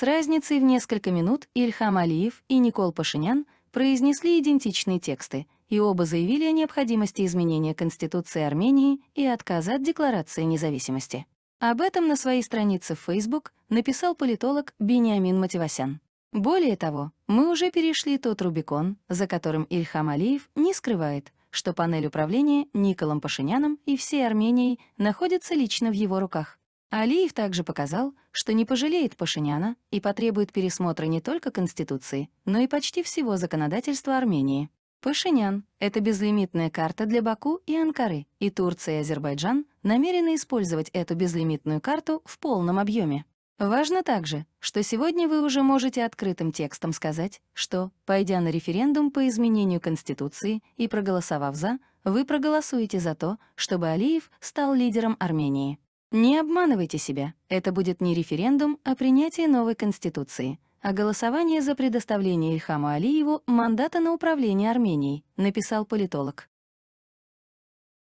С разницей в несколько минут Ильхам Алиев и Никол Пашинян произнесли идентичные тексты, и оба заявили о необходимости изменения Конституции Армении и отказа от Декларации независимости. Об этом на своей странице в Facebook написал политолог Бениамин Мативасян. Более того, мы уже перешли тот Рубикон, за которым Ильхам Алиев не скрывает, что панель управления Николом Пашиняном и всей Арменией находится лично в его руках. Алиев также показал, что не пожалеет Пашиняна и потребует пересмотра не только Конституции, но и почти всего законодательства Армении. Пашинян — это безлимитная карта для Баку и Анкары, и Турция и Азербайджан намерены использовать эту безлимитную карту в полном объеме. Важно также, что сегодня вы уже можете открытым текстом сказать, что, пойдя на референдум по изменению Конституции и проголосовав «за», вы проголосуете за то, чтобы Алиев стал лидером Армении. Не обманывайте себя, это будет не референдум о а принятии новой Конституции, а голосование за предоставление Ильхаму Алиеву мандата на управление Арменией, написал политолог.